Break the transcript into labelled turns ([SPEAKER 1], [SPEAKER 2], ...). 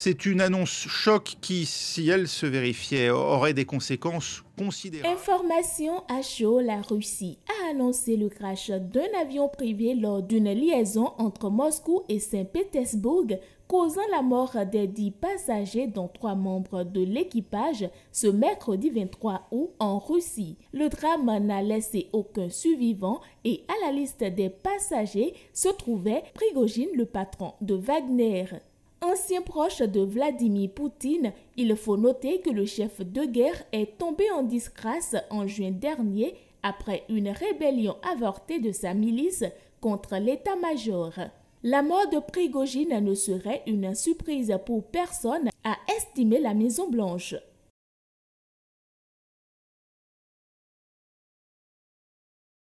[SPEAKER 1] C'est une annonce choc qui, si elle se vérifiait, aurait des conséquences
[SPEAKER 2] considérables.
[SPEAKER 3] Information à chaud, la Russie a annoncé le crash d'un avion privé lors d'une liaison entre Moscou et Saint-Pétersbourg, causant la mort des dix passagers dont trois membres de l'équipage ce mercredi 23 août en Russie. Le drame n'a laissé aucun survivant et à la liste des passagers se trouvait Prigogine, le patron de Wagner proche de Vladimir Poutine, il faut noter que le chef de guerre est tombé en disgrâce en juin dernier après une rébellion avortée de sa milice contre l'état-major. La mort de Prigogine ne serait une surprise pour personne, à estimer la Maison-Blanche.